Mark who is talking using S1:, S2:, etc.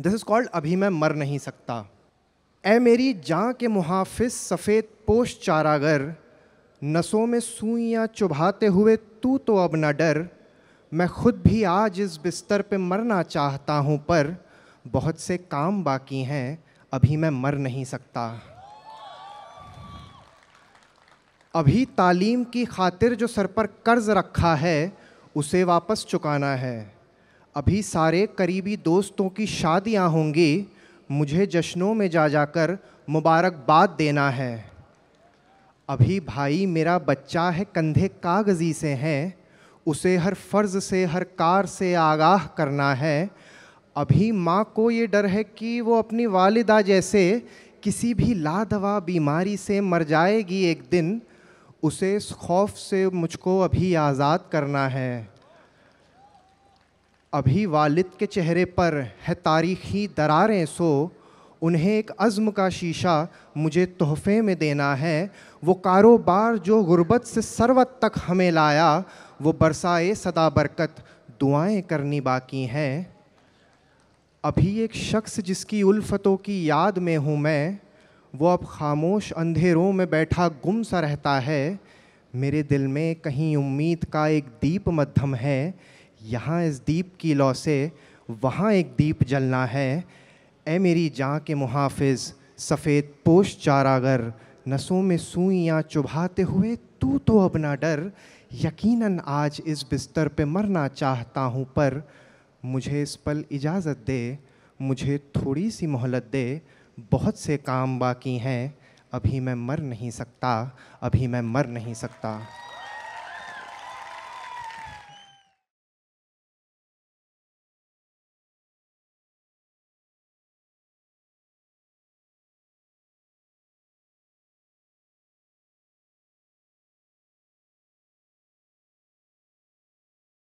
S1: this is called अभी मैं मर नहीं सकता ए मेरी जाँ के मुहाफ़ सफ़ेद पोश चारागर नसों में सुइयाँ चुभाते हुए तू तो अब न डर मैं खुद भी आज इस बिस्तर पे मरना चाहता हूँ पर बहुत से काम बाकी हैं अभी मैं मर नहीं सकता अभी तालीम की खातिर जो सर पर कर्ज़ रखा है उसे वापस चुकाना है अभी सारे करीबी दोस्तों की शादियां होंगी मुझे जश्नों में जा जाकर मुबारकबाद देना है अभी भाई मेरा बच्चा है कंधे कागजी से हैं उसे हर फ़र्ज़ से हर कार से आगाह करना है अभी माँ को ये डर है कि वो अपनी वालिदा जैसे किसी भी लादवा बीमारी से मर जाएगी एक दिन उसे इस खौफ से मुझको अभी आज़ाद करना है अभी वालिद के चेहरे पर है तारीखी दरारें सो उन्हें एक अज़म का शीशा मुझे तोहफे में देना है वो कारोबार जो गुरबत से सरवत तक हमें लाया वो बरसाए सदा बरकत दुआएं करनी बाकी हैं अभी एक शख्स जिसकी उल्फतों की याद में हूँ मैं वो अब खामोश अंधेरों में बैठा गुम सा रहता है मेरे दिल में कहीं उम्मीद का एक दीप मध्यम है यहाँ इस दीप की लौ से वहाँ एक दीप जलना है ए मेरी जाँ के मुहाफिज सफ़ेद पोश चारागर नसों में सुइयाँ चुभाते हुए तू तो अपना डर यकीनन आज इस बिस्तर पे मरना चाहता हूँ पर मुझे इस पल इजाज़त दे मुझे थोड़ी सी मोहलत दे बहुत से काम बाकी हैं अभी मैं मर नहीं सकता अभी मैं मर नहीं सकता